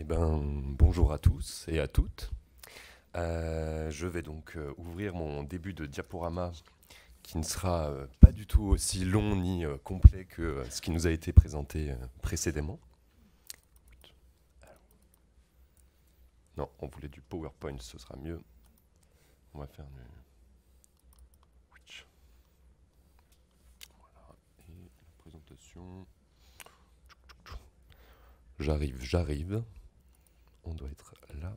Eh ben, bonjour à tous et à toutes. Euh, je vais donc euh, ouvrir mon début de diaporama qui ne sera euh, pas du tout aussi long ni complet que ce qui nous a été présenté précédemment. Non, on voulait du PowerPoint, ce sera mieux. On va faire du... Voilà, et la présentation... J'arrive, j'arrive on doit être là,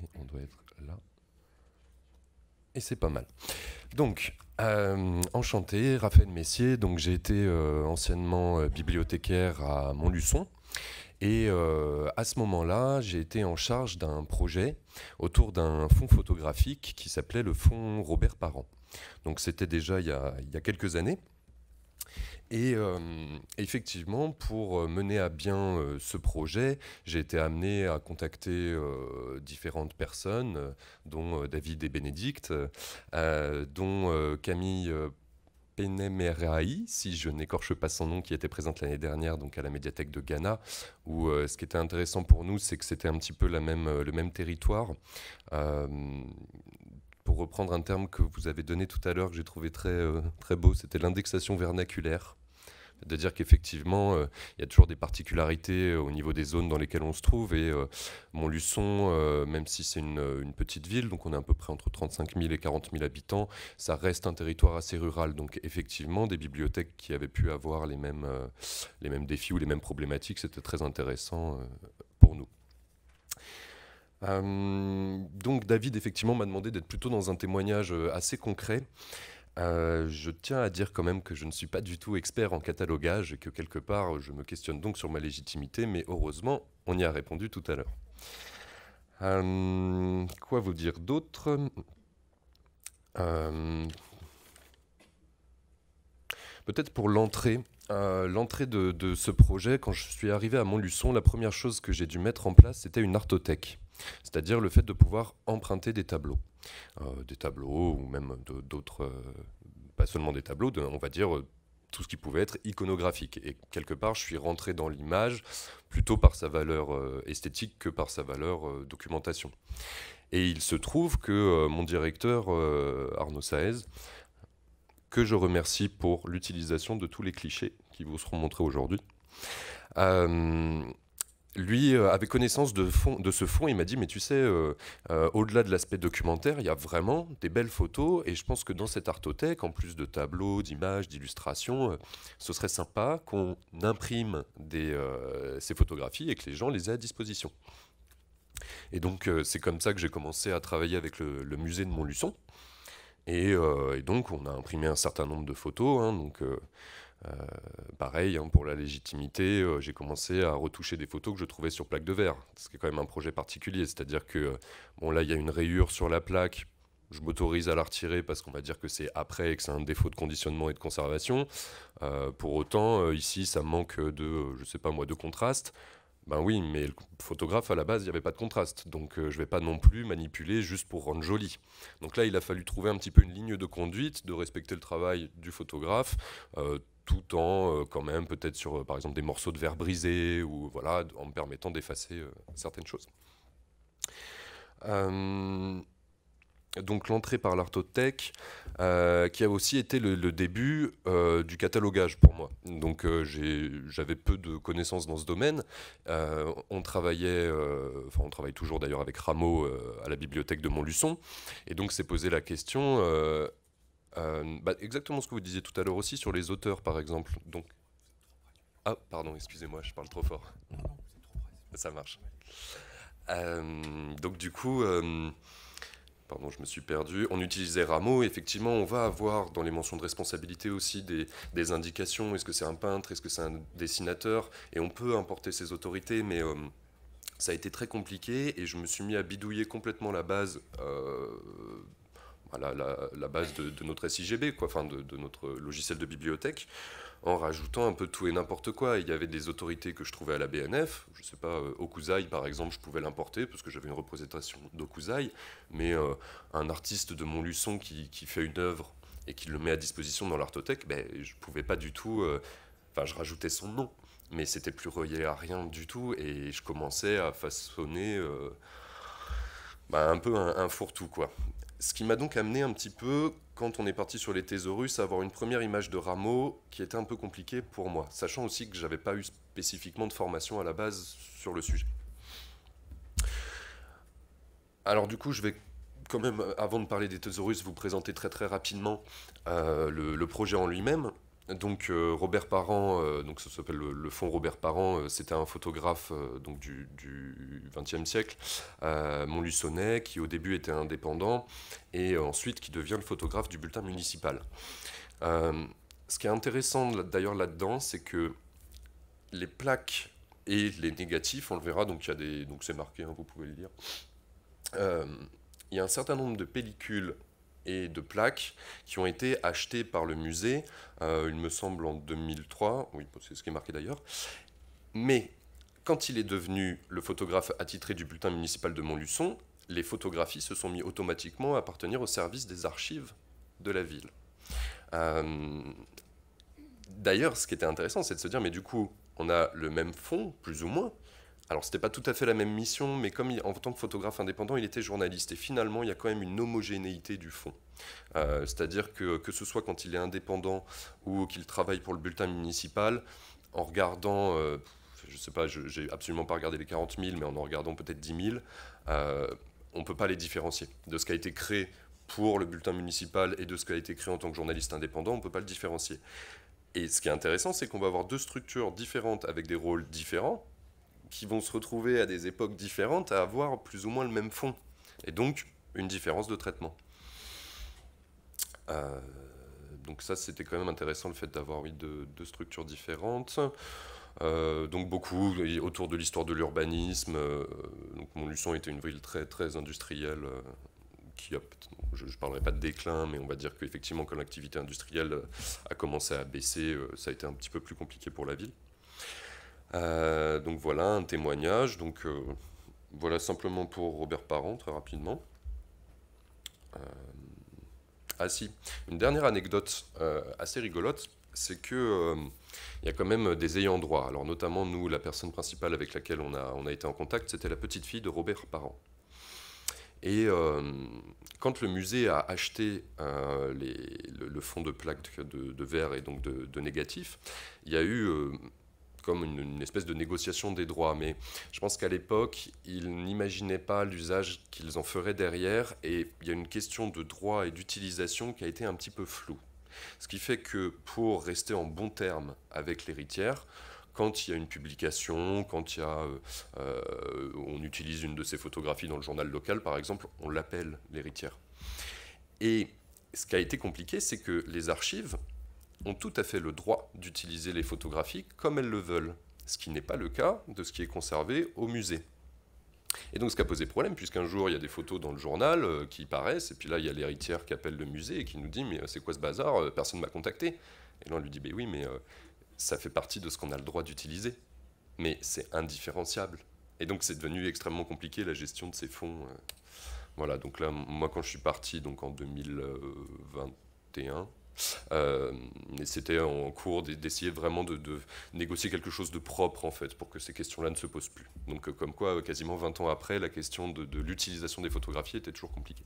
et on doit être là. Et c'est pas mal. Donc, euh, enchanté, Raphaël Messier. Donc, j'ai été euh, anciennement euh, bibliothécaire à Montluçon. Et à ce moment-là, j'ai été en charge d'un projet autour d'un fonds photographique qui s'appelait le fonds Robert Parent. Donc, c'était déjà il y a quelques années. Et euh, effectivement, pour euh, mener à bien euh, ce projet, j'ai été amené à contacter différentes personnes, dont David et Bénédicte, dont Camille. Penemeraï, si je n'écorche pas son nom, qui était présente l'année dernière donc à la médiathèque de Ghana, où ce qui était intéressant pour nous, c'est que c'était un petit peu la même, le même territoire reprendre un terme que vous avez donné tout à l'heure, que j'ai trouvé très, euh, très beau, c'était l'indexation vernaculaire. C'est-à-dire qu'effectivement, euh, il y a toujours des particularités euh, au niveau des zones dans lesquelles on se trouve. Et Montluçon, même si c'est une, petite ville, donc on est à peu près entre 35 000 et 40 000 habitants, ça reste un territoire assez rural. Donc effectivement, des bibliothèques qui avaient pu avoir les mêmes, les mêmes défis ou les mêmes problématiques, c'était très intéressant pour nous. Euh, donc David, effectivement, m'a demandé d'être plutôt dans un témoignage euh, assez concret. Euh, je tiens à dire quand même que je ne suis pas du tout expert en catalogage et que quelque part, je me questionne donc sur ma légitimité, mais heureusement, on y a répondu tout à l'heure. quoi vous dire d'autre Peut-être pour l'entrée, l'entrée de, de, ce projet, quand je suis arrivé à Montluçon, la première chose que j'ai dû mettre en place, c'était une artothèque c'est-à-dire le fait de pouvoir emprunter des tableaux, euh, des tableaux ou même d'autres, euh, pas seulement des tableaux, de, on va dire euh, tout ce qui pouvait être iconographique. Et quelque part, je suis rentré dans l'image plutôt par sa valeur esthétique que par sa valeur documentation. Et il se trouve que mon directeur, Arnaud Saez, que je remercie pour l'utilisation de tous les clichés qui vous seront montrés aujourd'hui, lui euh, avait connaissance de, ce fond, il m'a dit, mais tu sais, euh, euh, au-delà de l'aspect documentaire, il y a vraiment des belles photos, et je pense que dans cette artothèque, en plus de tableaux, d'images, d'illustrations, ce serait sympa qu'on imprime ces photographies et que les gens les aient à disposition. Et donc c'est comme ça que j'ai commencé à travailler avec le, musée de Montluçon. Et, donc on a imprimé un certain nombre de photos. Hein, donc euh, pareil, hein, pour la légitimité, euh, j'ai commencé à retoucher des photos que je trouvais sur plaque de verre, ce qui est quand même un projet particulier. C'est-à-dire que, euh, bon, là, il y a une rayure sur la plaque, je m'autorise à la retirer parce qu'on va dire que c'est après et que c'est un défaut de conditionnement et de conservation. pour autant, ici, ça manque de, je sais pas moi, de contraste. Ben oui, mais le photographe, à la base, il n'y avait pas de contraste. Donc, je ne vais pas non plus manipuler juste pour rendre joli. Donc là, il a fallu trouver un petit peu une ligne de conduite, de respecter le travail du photographe, tout en euh, quand même peut-être sur euh, par exemple des morceaux de verre brisé ou voilà en me permettant d'effacer euh, certaines choses. donc l'entrée par l'artothèque, qui a aussi été le, début du catalogage pour moi. Donc j'avais peu de connaissances dans ce domaine. on travaillait, enfin on travaille toujours d'ailleurs avec Rameau à la bibliothèque de Montluçon, et donc s'est posé la question euh, bah, exactement ce que vous disiez tout à l'heure aussi sur les auteurs, par exemple. Donc, ah, pardon, excusez-moi, je parle trop fort. Ça marche. Euh, donc, du coup, euh, pardon, je me suis perdu. On utilisait Rameau. Effectivement, on va avoir dans les mentions de responsabilité aussi des, des indications. Est-ce que c'est un peintre Est-ce que c'est un dessinateur Et on peut importer ces autorités, mais ça a été très compliqué et je me suis mis à bidouiller complètement la base la, la, base de, notre SIGB, quoi, enfin de, notre logiciel de bibliothèque, en rajoutant un peu tout et n'importe quoi. il y avait des autorités que je trouvais à la BNF, je sais pas, euh, Okuzai par exemple, je pouvais l'importer parce que j'avais une représentation d'Okuzai, mais euh, un artiste de Montluçon qui, fait une œuvre et qui le met à disposition dans l'artothèque, je ben, je pouvais pas du tout, euh, enfin je rajoutais son nom, mais c'était plus relié à rien du tout et je commençais à façonner... Ben, un peu un, un fourre-tout quoi. Ce qui m'a donc amené un petit peu, quand on est parti sur les thésaurus, à avoir une première image de Rameau qui était un peu compliquée pour moi, sachant aussi que je n'avais pas eu spécifiquement de formation à la base sur le sujet. Alors du coup, je vais quand même, avant de parler des thésaurus, vous présenter très très rapidement euh, le projet en lui-même donc euh, Robert Parent, euh, donc ça s'appelle le, fond Robert Parent, euh, c'était un photographe donc du, XXe siècle, euh, Montluçonnet, qui au début était indépendant et ensuite qui devient le photographe du bulletin municipal. ce qui est intéressant d'ailleurs là-dedans, c'est que les plaques et les négatifs, on le verra, donc il y des, donc c'est marqué, hein, vous pouvez le lire. il y a un certain nombre de pellicules et de plaques qui ont été achetées par le musée, euh, il me semble en 2003, oui, c'est ce qui est marqué d'ailleurs. Mais quand il est devenu le photographe attitré du bulletin municipal de Montluçon, les photographies se sont mises automatiquement à appartenir au service des archives de la ville. Euh, d'ailleurs, ce qui était intéressant, c'est de se dire, mais du coup, on a le même fond, plus ou moins, alors ce n'était pas tout à fait la même mission, mais comme en tant que photographe indépendant, il était journaliste. Et finalement, il y a quand même une homogénéité du fond. Euh, c'est-à-dire que que ce soit quand il est indépendant ou qu'il travaille pour le bulletin municipal, en regardant, je euh, je sais pas, je n'ai absolument pas regardé les 40 000, mais en en regardant peut-être 10 000, euh, on peut pas les différencier de ce qui a été créé pour le bulletin municipal et de ce qui a été créé en tant que journaliste indépendant, on ne peut pas le différencier. Et ce qui est intéressant, c'est qu'on va avoir deux structures différentes avec des rôles différents, qui vont se retrouver à des époques différentes à avoir plus ou moins le même fond, et donc une différence de traitement. Euh, donc ça, c'était quand même intéressant le fait d'avoir eu deux, structures différentes. Euh, donc beaucoup autour de l'histoire de l'urbanisme. Euh, Montluçon était une ville très très industrielle. qui a, je ne parlerai pas de déclin, mais on va dire qu'effectivement, quand l'activité industrielle a commencé à baisser, ça a été un petit peu plus compliqué pour la ville. Euh, donc voilà, un témoignage. Donc euh, voilà simplement pour Robert Parent, très rapidement. Euh, ah si, une dernière anecdote assez rigolote, c'est que il y a quand même des ayants droit. Alors notamment nous, la personne principale avec laquelle on a, on a été en contact, c'était la petite fille de Robert Parent. Et quand le musée a acheté le, fond de plaque de, verre et donc de, négatif, il y a eu comme une, espèce de négociation des droits. Mais je pense qu'à l'époque, ils n'imaginaient pas l'usage qu'ils en feraient derrière. Et il y a une question de droit et d'utilisation qui a été un petit peu floue. Ce qui fait que pour rester en bon terme avec l'héritière, quand il y a une publication, quand il y a, euh, euh, on utilise une de ses photographies dans le journal local, par exemple, on l'appelle l'héritière. Et ce qui a été compliqué, c'est que les archives ont tout à fait le droit d'utiliser les photographies comme elles le veulent, ce qui n'est pas le cas de ce qui est conservé au musée. Et donc ce qui a posé problème, puisqu'un jour il y a des photos dans le journal euh, qui paraissent, et puis là il y a l'héritière qui appelle le musée et qui nous dit mais euh, c'est quoi ce bazar euh, Personne ne m'a contacté. Et là on lui dit mais oui mais ça fait partie de ce qu'on a le droit d'utiliser, mais c'est indifférenciable. Et donc c'est devenu extrêmement compliqué la gestion de ces fonds. voilà donc là moi quand je suis parti donc en 2021 euh, et c'était en cours d'essayer vraiment de, négocier quelque chose de propre, en fait, pour que ces questions-là ne se posent plus. Donc, euh, comme quoi, quasiment 20 ans après, la question de, l'utilisation des photographies était toujours compliquée.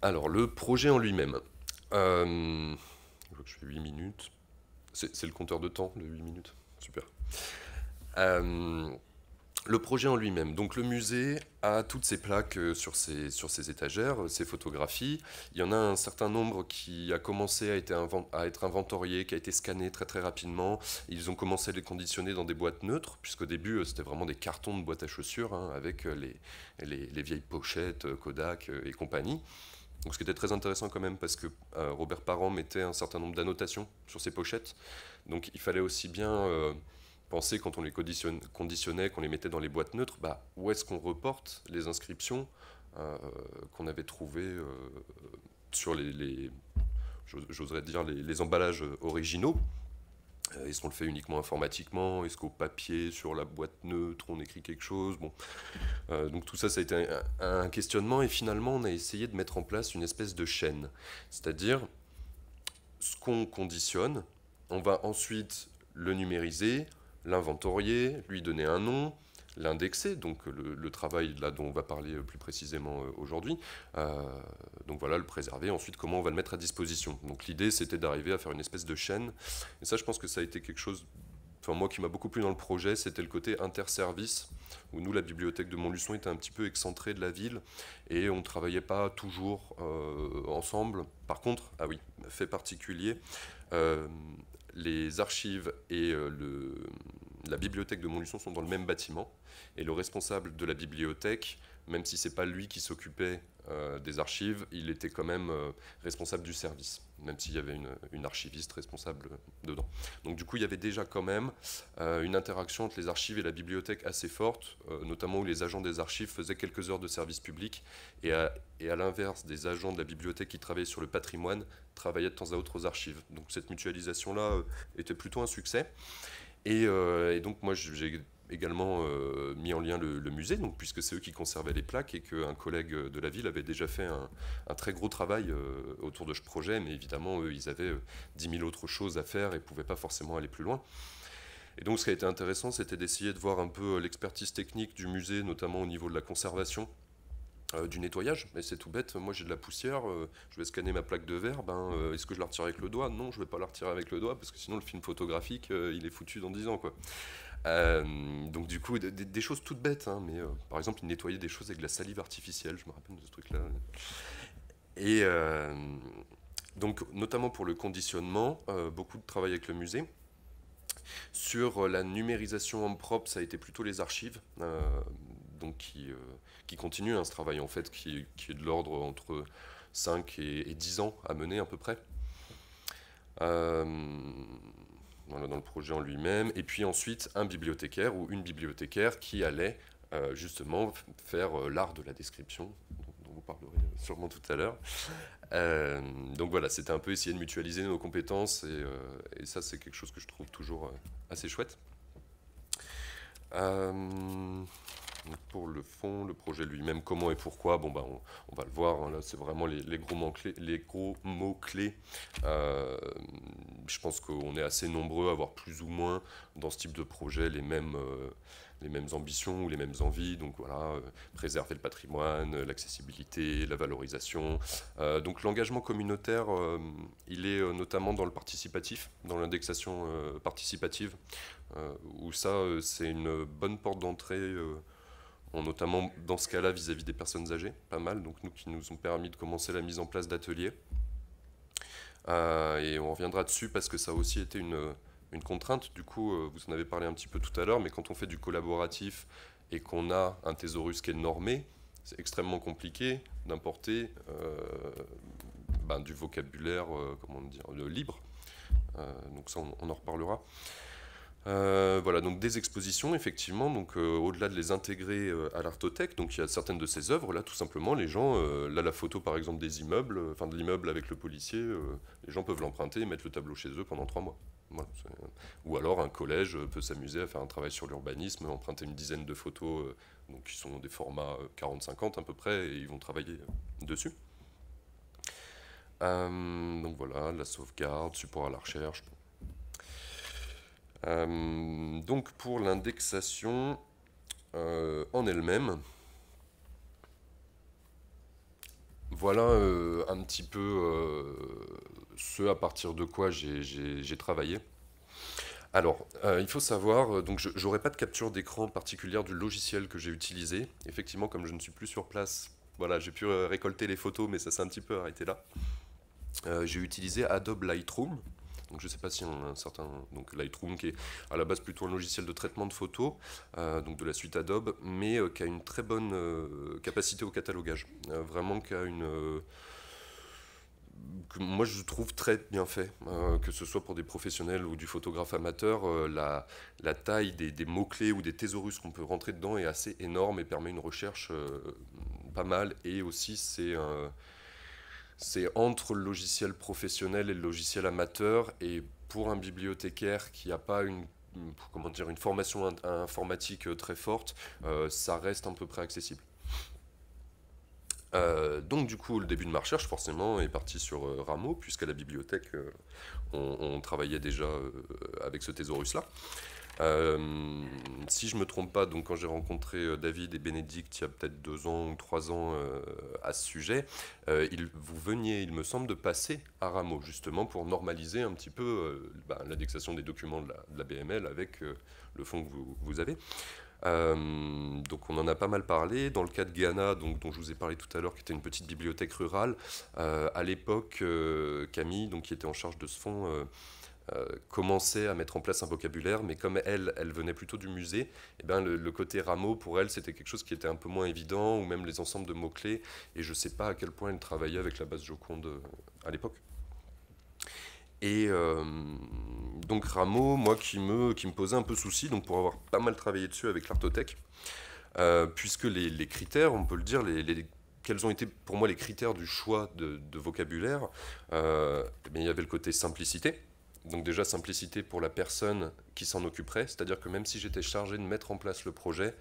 Alors, le projet en lui-même. Euh, je fais 8 minutes. C'est le compteur de temps, de 8 minutes. Super le projet en lui-même. Donc le musée a toutes ses plaques euh, sur ses, sur ses étagères, euh, ses photographies. Il y en a un certain nombre qui a commencé à être, à être inventorié, qui a été scanné très très rapidement. Ils ont commencé à les conditionner dans des boîtes neutres, puisqu'au début euh, c'était vraiment des cartons de boîtes à chaussures hein, avec les, les, vieilles pochettes Kodak et compagnie. Donc ce qui était très intéressant quand même parce que Robert Parent mettait un certain nombre d'annotations sur ses pochettes. Donc il fallait aussi bien penser quand on les conditionnait, qu'on les mettait dans les boîtes neutres, bah, où est-ce qu'on reporte les inscriptions euh, qu'on avait trouvées euh, sur les, j'oserais dire, les, emballages originaux euh, Est-ce qu'on le fait uniquement informatiquement Est-ce qu'au papier, sur la boîte neutre, on écrit quelque chose bon. donc tout ça, ça a été un, questionnement. Et finalement, on a essayé de mettre en place une espèce de chaîne. C'est-à-dire, ce qu'on conditionne, on va ensuite le numériser, l'inventorier, lui donner un nom, l'indexer, donc le, travail là dont on va parler euh, plus précisément euh, aujourd'hui. Euh, donc voilà, le préserver, ensuite comment on va le mettre à disposition. Donc l'idée c'était d'arriver à faire une espèce de chaîne, et ça je pense que ça a été quelque chose, enfin moi qui m'a beaucoup plu dans le projet, c'était le côté inter-service, où nous la bibliothèque de Montluçon était un petit peu excentrée de la ville, et on ne travaillait pas toujours ensemble. Par contre, ah oui, fait particulier, les archives et euh, la bibliothèque de Montluçon sont dans le même bâtiment. Et le responsable de la bibliothèque même si c'est pas lui qui s'occupait euh, des archives, il était quand même euh, responsable du service, même s'il y avait une, archiviste responsable dedans. Donc du coup, il y avait déjà quand même euh, une interaction entre les archives et la bibliothèque assez forte, notamment où les agents des archives faisaient quelques heures de service public, et à, l'inverse, des agents de la bibliothèque qui travaillaient sur le patrimoine travaillaient de temps à autre aux archives. Donc cette mutualisation-là était plutôt un succès. Et, et, donc moi j'ai également euh, mis en lien le, musée, donc, puisque c'est eux qui conservaient les plaques et qu'un collègue de la ville avait déjà fait un, très gros travail euh, autour de ce projet, mais évidemment, eux, ils avaient 10 euh, 000 autres choses à faire et ne pouvaient pas forcément aller plus loin. Et donc, ce qui a été intéressant, c'était d'essayer de voir un peu l'expertise technique du musée, notamment au niveau de la conservation, du nettoyage, mais c'est tout bête. Moi, j'ai de la poussière, je vais scanner ma plaque de verre. Ben, est-ce que je la retire avec le doigt Non, je vais pas la retirer avec le doigt parce que sinon le film photographique, il est foutu dans 10 ans, quoi. Euh, donc du coup, des, choses toutes bêtes, hein, mais euh, par exemple, il nettoyait des choses avec de la salive artificielle, je me rappelle de ce truc-là. Et euh, donc, notamment pour le conditionnement, beaucoup de travail avec le musée. Sur la numérisation en propre, ça a été plutôt les archives, donc qui, qui continuent hein, ce travail en fait, qui, est de l'ordre entre 5 et, et, 10 ans à mener à peu près dans le, projet en lui-même, et puis ensuite un bibliothécaire ou une bibliothécaire qui allait euh, justement faire euh, l'art de la description, dont, vous parlerez euh, sûrement tout à l'heure. donc voilà, c'était un peu essayer de mutualiser nos compétences et, et ça c'est quelque chose que je trouve toujours assez chouette. Pour le fond, le projet lui-même, comment et pourquoi, bon, bah, on, va le voir. Hein, là, c'est vraiment les, gros mots clés. Les gros mots -clés. Euh, je pense qu'on est assez nombreux à avoir plus ou moins dans ce type de projet les mêmes, euh, les mêmes ambitions ou les mêmes envies. Donc voilà, euh, préserver le patrimoine, l'accessibilité, la valorisation. donc l'engagement communautaire, il est notamment dans le participatif, dans l'indexation participative, où ça, c'est une bonne porte d'entrée notamment dans ce cas-là vis-à-vis des personnes âgées, pas mal, donc nous qui nous ont permis de commencer la mise en place d'ateliers. Euh, et on reviendra dessus parce que ça a aussi été une, contrainte. Du coup, euh, vous en avez parlé un petit peu tout à l'heure, mais quand on fait du collaboratif et qu'on a un thésaurus qui est normé, c'est extrêmement compliqué d'importer euh, ben, du vocabulaire comment libre. donc ça, on en reparlera. Euh, voilà, donc des expositions, effectivement, donc euh, au-delà de les intégrer euh, à l'artothèque, donc il y a certaines de ces œuvres, là, tout simplement, les gens, là, la photo, par exemple, des immeubles, enfin, de l'immeuble avec le policier, les gens peuvent l'emprunter et mettre le tableau chez eux pendant trois mois. Ou alors, un collège peut s'amuser à faire un travail sur l'urbanisme, emprunter une dizaine de photos, donc qui sont des formats 40-50 à peu près, et ils vont travailler dessus. donc voilà, la sauvegarde, support à la recherche, euh, donc pour l'indexation euh, en elle-même, voilà euh, un petit peu ce à partir de quoi j'ai travaillé. Alors, il faut savoir, donc j'aurai pas de capture d'écran particulière du logiciel que j'ai utilisé. Effectivement, comme je ne suis plus sur place, voilà, j'ai pu récolter les photos, mais ça s'est un petit peu arrêté là. j'ai utilisé Adobe Lightroom, je ne sais pas si on a un certain. Donc Lightroom, qui est à la base plutôt un logiciel de traitement de photos, euh, donc de la suite Adobe, mais euh, qui a une très bonne euh, capacité au catalogage. vraiment qui a une. moi je trouve très bien fait, que ce soit pour des professionnels ou du photographe amateur, la, la, taille des, des mots-clés ou des thésaurus qu'on peut rentrer dedans est assez énorme et permet une recherche pas mal. Et aussi, c'est c'est entre le logiciel professionnel et le logiciel amateur. Et pour un bibliothécaire qui n'a pas une comment dire, une formation informatique euh, très forte, euh, ça reste à peu près accessible. Euh, donc du coup, le début de ma recherche, forcément, est parti sur Rameau, puisqu'à la bibliothèque, on, travaillait déjà avec ce thésaurus-là. Euh, si je ne me trompe pas, donc quand j'ai rencontré euh, David et Bénédicte il y a peut-être deux ans ou trois ans euh, à ce sujet, il, vous veniez, il me semble, de passer à Rameau, justement pour normaliser un petit peu bah, l'indexation des documents de la, BML avec le fonds que vous, avez. donc on en a pas mal parlé. Dans le cas de Ghana, dont je vous ai parlé tout à l'heure, qui était une petite bibliothèque rurale, à l'époque, Camille, donc, qui était en charge de ce fonds, euh, commençait à mettre en place un vocabulaire, mais comme elle, elle venait plutôt du musée, et eh ben le, côté rameau, pour elle, c'était quelque chose qui était un peu moins évident, ou même les ensembles de mots-clés, et je ne sais pas à quel point elle travaillait avec la base Joconde euh, à l'époque. Et euh, donc Rameau, moi qui me, qui me posait un peu souci, donc pour avoir pas mal travaillé dessus avec l'artothèque, puisque les, critères, on peut le dire, les, quels ont été pour moi les critères du choix de, vocabulaire euh, eh Il y avait le côté simplicité, donc déjà, simplicité pour la personne qui s'en occuperait, c'est-à-dire que même si j'étais chargé de mettre en place le projet,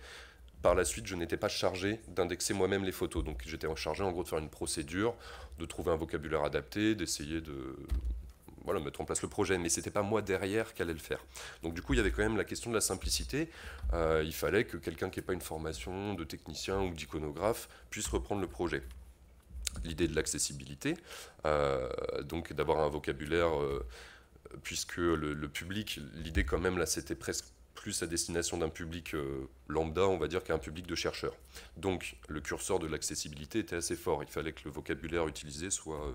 par la suite, je n'étais pas chargé d'indexer moi-même les photos. Donc j'étais chargé en gros de faire une procédure, de trouver un vocabulaire adapté, d'essayer de voilà, mettre en place le projet, mais c'était pas moi derrière qui allait le faire. Donc du coup, il y avait quand même la question de la simplicité. Euh, il fallait que quelqu'un qui n'ait pas une formation de technicien ou d'iconographe puisse reprendre le projet. L'idée de l'accessibilité, euh, donc d'avoir un vocabulaire... Euh, puisque le, public, l'idée quand même là, c'était presque plus à destination d'un public euh, lambda, on va dire, qu'à public de chercheurs. Donc le curseur de l'accessibilité était assez fort. Il fallait que le vocabulaire utilisé soit euh,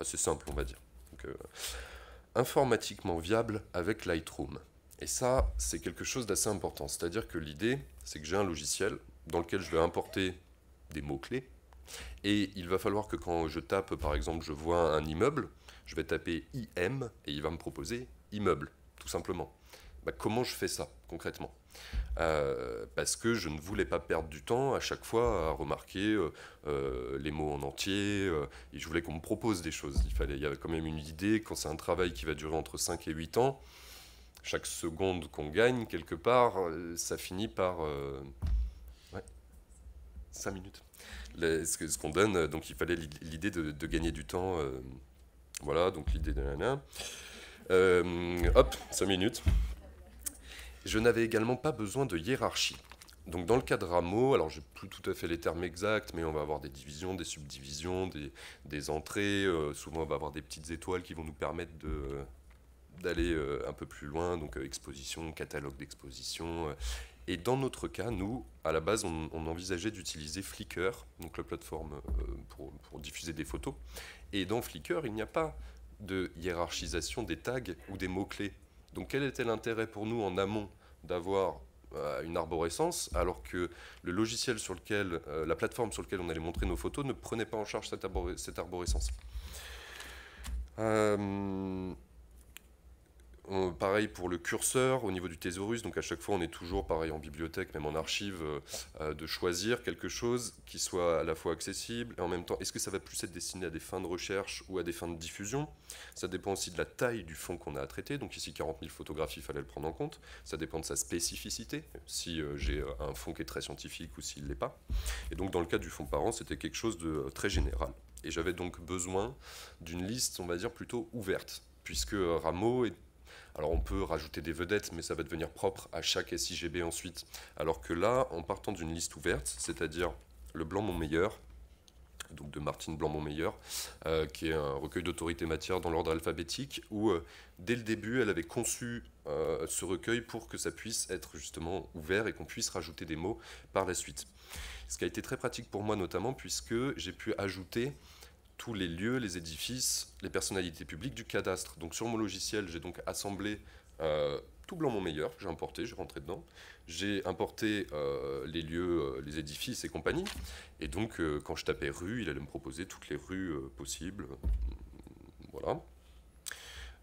assez simple, on va dire. Euh, informatiquement viable avec Lightroom. Et ça, c'est quelque chose d'assez important. C'est-à-dire que l'idée, c'est que j'ai un logiciel dans lequel je vais importer des mots-clés. Et il va falloir que quand je tape, par exemple, je vois un immeuble, je vais taper IM et il va me proposer immeuble, tout simplement. Bah, comment je fais ça concrètement euh, Parce que je ne voulais pas perdre du temps à chaque fois à remarquer euh, euh, les mots en entier. et je voulais qu'on me propose des choses. Il fallait, il y avait quand même une idée. Quand c'est un travail qui va durer entre 5 et 8 ans, chaque seconde qu'on gagne quelque part, ça finit par ouais, 5 minutes. ce qu'on donne, donc il fallait l'idée de, gagner du temps. Voilà, donc l'idée de nana. Euh, hop, 5 minutes. Je n'avais également pas besoin de hiérarchie. Donc dans le cas de Rameau, alors je n'ai plus tout à fait les termes exacts, mais on va avoir des divisions, des subdivisions, des, entrées. Euh, souvent on va avoir des petites étoiles qui vont nous permettre d'aller euh, un peu plus loin, donc exposition, catalogue d'exposition, et dans notre cas, nous, à la base, on, envisageait d'utiliser Flickr, donc la plateforme euh, pour, diffuser des photos. Et dans Flickr, il n'y a pas de hiérarchisation des tags ou des mots-clés. Donc quel était l'intérêt pour nous en amont d'avoir euh, une arborescence, alors que le logiciel sur lequel, euh, la plateforme sur laquelle on allait montrer nos photos ne prenait pas en charge cette, arborescence pareil pour le curseur au niveau du thésaurus, donc à chaque fois on est toujours pareil en bibliothèque, même en archive, euh, euh, de choisir quelque chose qui soit à la fois accessible et en même temps, est-ce que ça va plus être destiné à des fins de recherche ou à des fins de diffusion Ça dépend aussi de la taille du fond qu'on a à traiter, donc ici 40 000 photographies, il fallait le prendre en compte, ça dépend de sa spécificité, si euh, j'ai un fond qui est très scientifique ou s'il ne l'est pas. Et donc dans le cas du fond parent, c'était quelque chose de très général. Et j'avais donc besoin d'une liste, on va dire, plutôt ouverte, puisque Rameau est alors on peut rajouter des vedettes, mais ça va devenir propre à chaque SIGB ensuite. Alors que là, en partant d'une liste ouverte, c'est-à-dire le blanc mon meilleur, donc de Martine blanc meilleur euh, qui est un recueil d'autorité matière dans l'ordre alphabétique, où euh, dès le début, elle avait conçu euh, ce recueil pour que ça puisse être justement ouvert et qu'on puisse rajouter des mots par la suite. Ce qui a été très pratique pour moi notamment, puisque j'ai pu ajouter tous les lieux, les édifices, les personnalités publiques du cadastre. Donc sur mon logiciel, j'ai donc assemblé euh, tout blanc mon meilleur, j'ai importé, j'ai rentré dedans, j'ai importé euh, les lieux, euh, les édifices et compagnie, et donc quand je tapais rue, il allait me proposer toutes les rues possibles, voilà.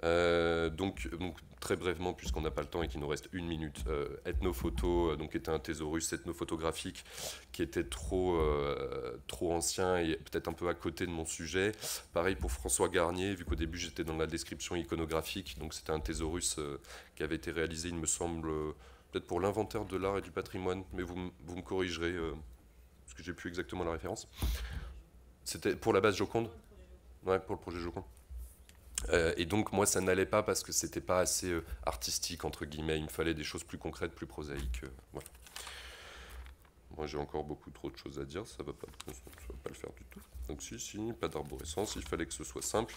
Euh, donc, donc, très brièvement, puisqu'on n'a pas le temps et qu'il nous reste une minute, euh, Ethnophoto euh, donc, était un thésaurus ethnophotographique qui était trop, euh, trop ancien et peut-être un peu à côté de mon sujet. Pareil pour François Garnier, vu qu'au début j'étais dans la description iconographique, donc c'était un thésaurus qui avait été réalisé, il me semble, peut-être pour l'inventaire de l'art et du patrimoine, mais vous, vous me corrigerez, parce que j'ai plus exactement la référence. C'était pour la base Joconde Ouais, pour le projet Joconde. Euh, et donc moi ça n'allait pas parce que c'était pas assez euh, artistique entre guillemets. Il me fallait des choses plus concrètes, plus prosaïques. Euh, voilà. Moi j'ai encore beaucoup trop de choses à dire, ça va va pas le faire du tout. Donc si si, pas d'arborescence, il fallait que ce soit simple.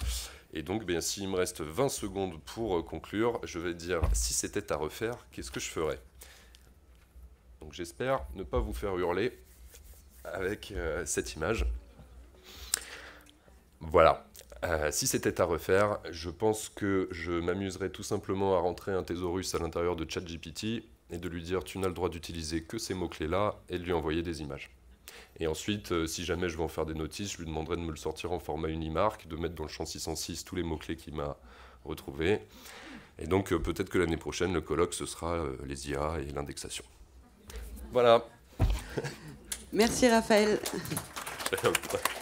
Et donc bien s'il me reste 20 secondes pour conclure, je vais dire si c'était à refaire, qu'est-ce que je ferais Donc j'espère ne pas vous faire hurler avec cette image. Voilà. Euh, si c'était à refaire, je pense que je m'amuserais tout simplement à rentrer un thésaurus à l'intérieur de ChatGPT et de lui dire tu n'as le droit d'utiliser que ces mots-clés-là et de lui envoyer des images. Et ensuite, euh, si jamais je veux en faire des notices, je lui demanderai de me le sortir en format Unimark, de mettre dans le champ 606 tous les mots-clés qu'il m'a retrouvés. Et donc euh, peut-être que l'année prochaine, le colloque, ce sera les IA et l'indexation. Voilà. Merci Raphaël.